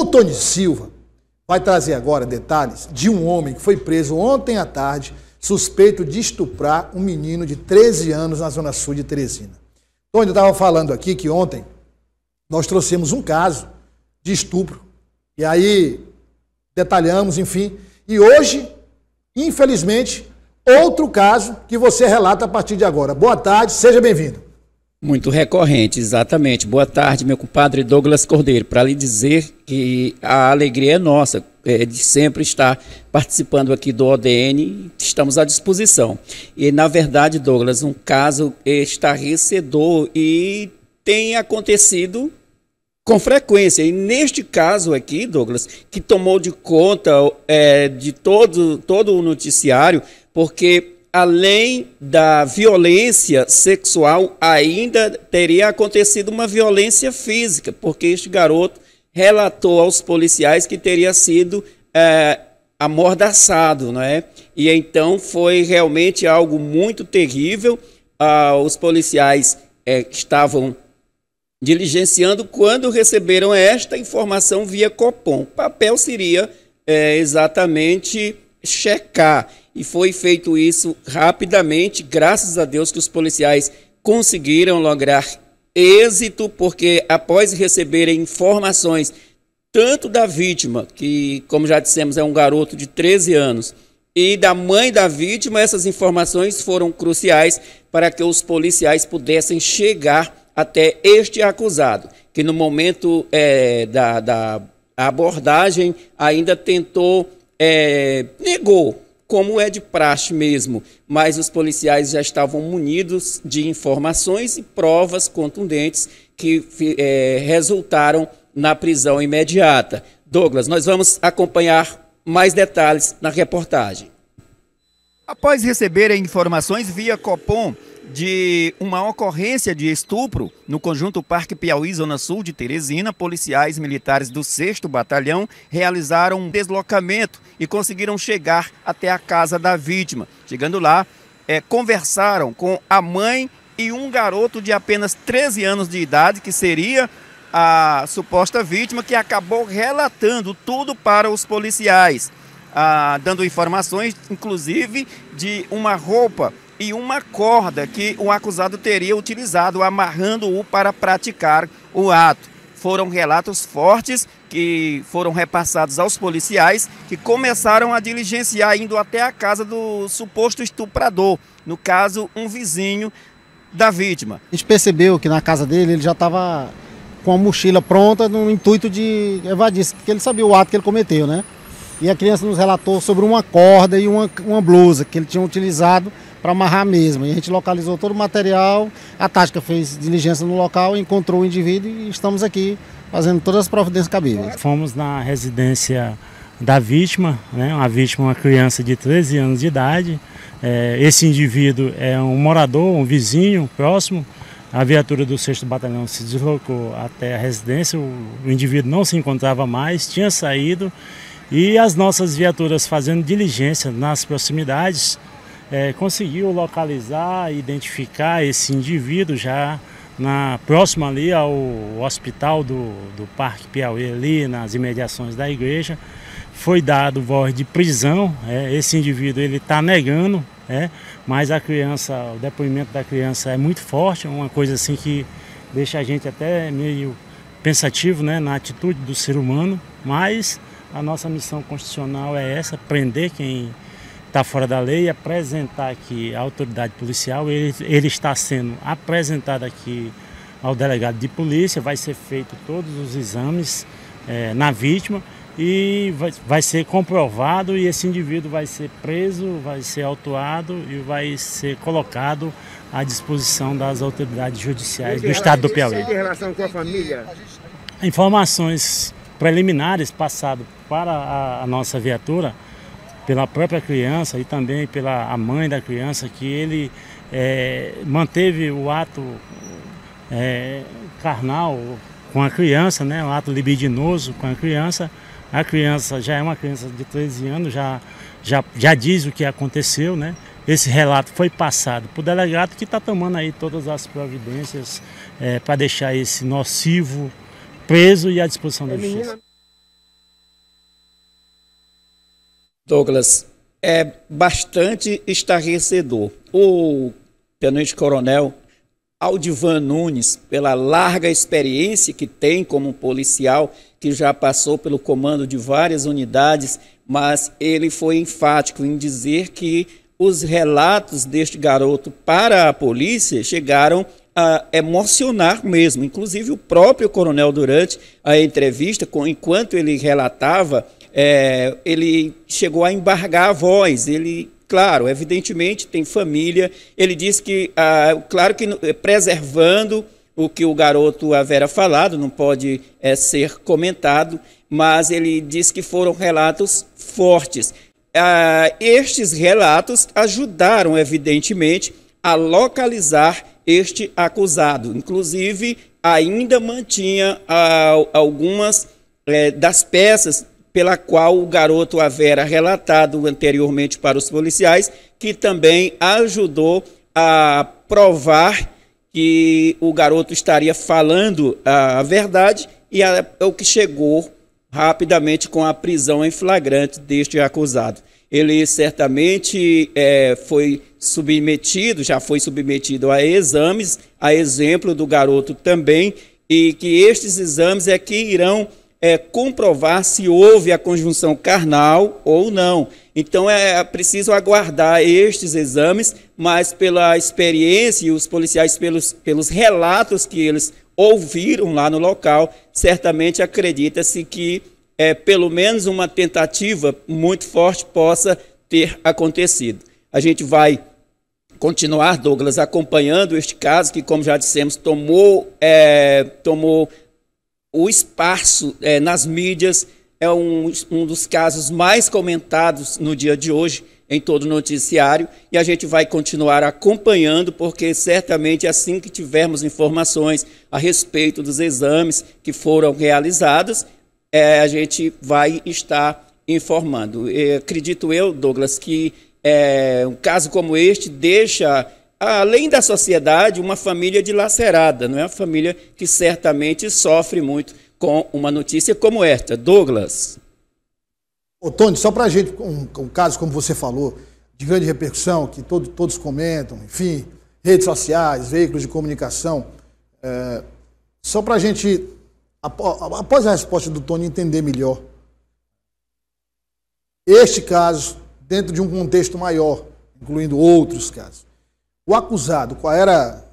O Tony Silva vai trazer agora detalhes de um homem que foi preso ontem à tarde, suspeito de estuprar um menino de 13 anos na Zona Sul de Teresina. Tony, eu estava falando aqui que ontem nós trouxemos um caso de estupro. E aí detalhamos, enfim. E hoje, infelizmente, outro caso que você relata a partir de agora. Boa tarde, seja bem-vindo. Muito recorrente, exatamente. Boa tarde, meu compadre Douglas Cordeiro, para lhe dizer que a alegria é nossa é, de sempre estar participando aqui do ODN, estamos à disposição. E, na verdade, Douglas, um caso estarrecedor e tem acontecido com frequência. E neste caso aqui, Douglas, que tomou de conta é, de todo, todo o noticiário, porque além da violência sexual, ainda teria acontecido uma violência física, porque este garoto relatou aos policiais que teria sido eh, é, amordaçado, né? E então foi realmente algo muito terrível. Ah, os policiais é, estavam diligenciando quando receberam esta informação via Copom. O papel seria é, exatamente checar e foi feito isso rapidamente, graças a Deus que os policiais conseguiram lograr êxito, porque após receberem informações tanto da vítima, que, como já dissemos, é um garoto de 13 anos, e da mãe da vítima, essas informações foram cruciais para que os policiais pudessem chegar até este acusado, que no momento é, da, da abordagem ainda tentou, é, negou como é de praxe mesmo, mas os policiais já estavam munidos de informações e provas contundentes que é, resultaram na prisão imediata. Douglas, nós vamos acompanhar mais detalhes na reportagem. Após receber informações via Copom, de uma ocorrência de estupro no conjunto Parque Piauí, Zona Sul de Teresina, policiais militares do 6 Batalhão realizaram um deslocamento e conseguiram chegar até a casa da vítima. Chegando lá, é, conversaram com a mãe e um garoto de apenas 13 anos de idade, que seria a suposta vítima, que acabou relatando tudo para os policiais. Ah, dando informações, inclusive, de uma roupa e uma corda que o acusado teria utilizado amarrando-o para praticar o ato. Foram relatos fortes que foram repassados aos policiais que começaram a diligenciar indo até a casa do suposto estuprador, no caso, um vizinho da vítima. A gente percebeu que na casa dele ele já estava com a mochila pronta no intuito de evadir, porque ele sabia o ato que ele cometeu, né? E a criança nos relatou sobre uma corda e uma, uma blusa que ele tinha utilizado para amarrar mesmo. E a gente localizou todo o material, a tática fez diligência no local, encontrou o indivíduo e estamos aqui fazendo todas as providências cabíveis. Fomos na residência da vítima, né? a vítima uma criança de 13 anos de idade. É, esse indivíduo é um morador, um vizinho próximo. A viatura do 6 Batalhão se deslocou até a residência, o, o indivíduo não se encontrava mais, tinha saído. E as nossas viaturas fazendo diligência nas proximidades, é, conseguiu localizar, identificar esse indivíduo já na próxima ali ao hospital do, do Parque Piauí, ali nas imediações da igreja. Foi dado voz de prisão, é, esse indivíduo ele está negando, é, mas a criança, o depoimento da criança é muito forte, é uma coisa assim que deixa a gente até meio pensativo né, na atitude do ser humano, mas a nossa missão constitucional é essa, prender quem está fora da lei, apresentar aqui a autoridade policial, ele, ele está sendo apresentado aqui ao delegado de polícia, vai ser feito todos os exames é, na vítima e vai, vai ser comprovado e esse indivíduo vai ser preso, vai ser autuado e vai ser colocado à disposição das autoridades judiciais do estado do Piauí. Em relação com a família? Informações preliminares passadas para a, a nossa viatura pela própria criança e também pela mãe da criança, que ele é, manteve o ato é, carnal com a criança, né, o um ato libidinoso com a criança. A criança já é uma criança de 13 anos, já, já, já diz o que aconteceu, né? Esse relato foi passado para o delegado que está tomando aí todas as providências é, para deixar esse nocivo preso e à disposição da justiça. Douglas, é bastante estarrecedor. O tenente coronel Aldivan Nunes, pela larga experiência que tem como policial, que já passou pelo comando de várias unidades, mas ele foi enfático em dizer que os relatos deste garoto para a polícia chegaram a emocionar mesmo. Inclusive, o próprio Coronel, durante a entrevista, enquanto ele relatava é, ele chegou a embargar a voz, ele claro, evidentemente tem família. Ele diz que, ah, claro que eh, preservando o que o garoto havera falado, não pode é, ser comentado, mas ele diz que foram relatos fortes. Ah, estes relatos ajudaram, evidentemente, a localizar este acusado. Inclusive, ainda mantinha ah, algumas é, das peças pela qual o garoto havera relatado anteriormente para os policiais, que também ajudou a provar que o garoto estaria falando a verdade e é o que chegou rapidamente com a prisão em flagrante deste acusado. Ele certamente é, foi submetido, já foi submetido a exames, a exemplo do garoto também, e que estes exames é que irão é, comprovar se houve a conjunção carnal ou não. Então é, é preciso aguardar estes exames, mas pela experiência e os policiais, pelos, pelos relatos que eles ouviram lá no local, certamente acredita-se que é, pelo menos uma tentativa muito forte possa ter acontecido. A gente vai continuar, Douglas, acompanhando este caso que, como já dissemos, tomou, é, tomou o espaço é, eh, nas mídias é um, um dos casos mais comentados no dia de hoje em todo o noticiário e a gente vai continuar acompanhando, porque certamente assim que tivermos informações a respeito dos exames que foram realizados, é, a gente vai estar informando. E, eh, acredito eu, Douglas, que é, um caso como este deixa além da sociedade, uma família dilacerada, não é uma família que certamente sofre muito com uma notícia como esta. Douglas. Ô, Tony, só para a gente, um, um, caso como você falou, de grande repercussão, que todo, todos comentam, enfim, redes sociais, veículos de comunicação, é, só para a gente, após a resposta do Tony, entender melhor. Este caso, dentro de um contexto maior, incluindo outros casos. O acusado, qual era,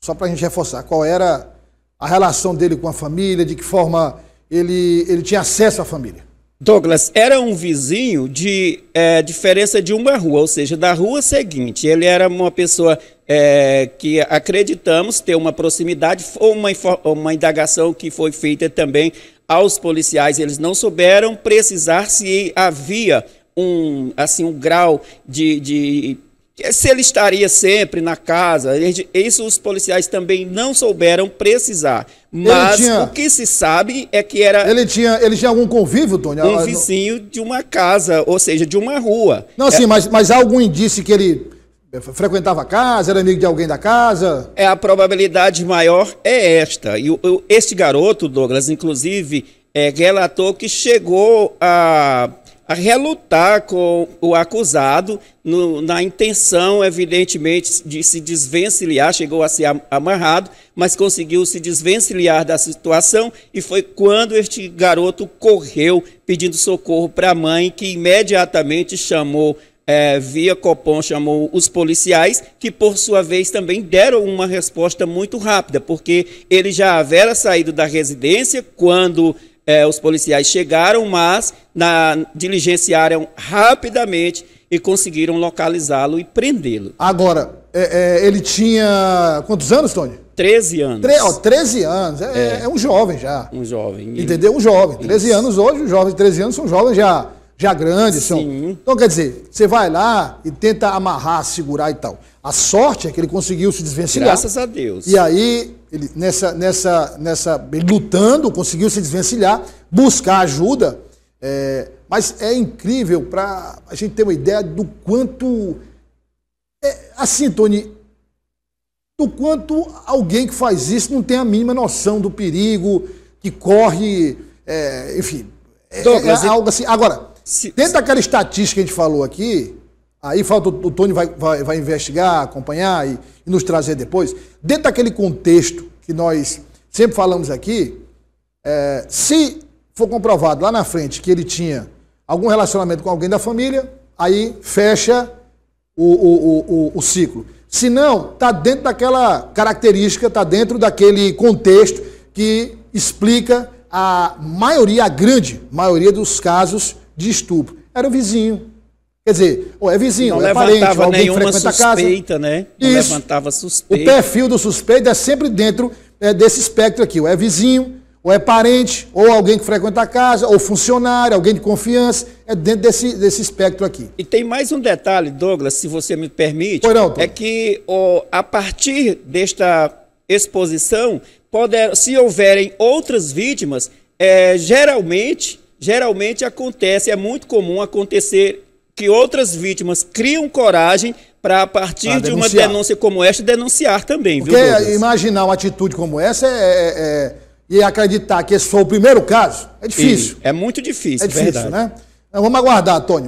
só para a gente reforçar, qual era a relação dele com a família, de que forma ele, ele tinha acesso à família? Douglas era um vizinho de é, diferença de uma rua, ou seja, da rua seguinte. Ele era uma pessoa é, que acreditamos ter uma proximidade, Foi uma, uma indagação que foi feita também aos policiais. Eles não souberam precisar se havia um, assim, um grau de, de é, se ele estaria sempre na casa, isso os policiais também não souberam precisar. Mas tinha, o que se sabe é que era. Ele tinha, ele tinha algum convívio, Tony? Um ah, vizinho de uma casa, ou seja, de uma rua. Não, sim, é, mas, mas há algum indício que ele eh, frequentava a casa, era amigo de alguém da casa? É, a probabilidade maior é esta. E esse este garoto, Douglas, inclusive, é, relatou que chegou a a relutar com o acusado no, na intenção, evidentemente, de se desvencilhar, chegou a ser amarrado, mas conseguiu se desvencilhar da situação e foi quando este garoto correu pedindo socorro para a mãe, que imediatamente chamou é, via Copom chamou os policiais, que por sua vez também deram uma resposta muito rápida, porque ele já havia saído da residência quando é, os policiais chegaram, mas na, diligenciaram rapidamente e conseguiram localizá-lo e prendê-lo. Agora, é, é, ele tinha quantos anos, Tony? 13 anos. Tre ó, 13 anos, é, é, é, um jovem já. Um jovem. Entendeu? Um jovem. Isso. 13 anos hoje, um jovens de 13 anos são jovens já já grande são. Então, quer dizer, você vai lá e tenta amarrar, segurar e tal. A sorte é que ele conseguiu se desvencilhar. Graças a Deus. E aí, ele, nessa, nessa, nessa, ele lutando, conseguiu se desvencilhar, buscar ajuda. É, mas é incrível para a gente ter uma ideia do quanto. É, assim, Tony, do quanto alguém que faz isso não tem a mínima noção do perigo, que corre, é, enfim. É, é Douglas, é algo assim. Agora, se, Dentro se... daquela estatística que a gente falou aqui, aí falta o, Tony vai, vai, vai, investigar, acompanhar e, e nos trazer depois. Dentro daquele contexto que nós sempre falamos aqui, é, se for comprovado lá na frente que ele tinha algum relacionamento com alguém da família, aí fecha o, o, o, o ciclo. Se não, está dentro daquela característica, está dentro daquele contexto que explica a maioria, a grande maioria dos casos de estupro. Era o vizinho. Quer dizer, ou é vizinho, não ou é parente, ou alguém que frequenta a casa. Suspeita, né? Não Isso. levantava suspeita. O perfil do suspeito é sempre dentro é, desse espectro aqui. Ou é vizinho, ou é parente, ou alguém que frequenta a casa, ou funcionário, alguém de confiança. É dentro desse, desse espectro aqui. E tem mais um detalhe, Douglas, se você me permite. Não, é que a partir desta exposição, poder, se houverem outras vítimas, é, geralmente geralmente acontece, é muito comum acontecer que outras vítimas criam coragem para, a partir pra de denunciar. uma denúncia como esta, denunciar também, Porque viu? Porque imaginar uma atitude como essa é, é, é, e acreditar que esse foi o primeiro caso é difícil. E, é muito difícil, é difícil, verdade. né? Então, vamos aguardar, Tony.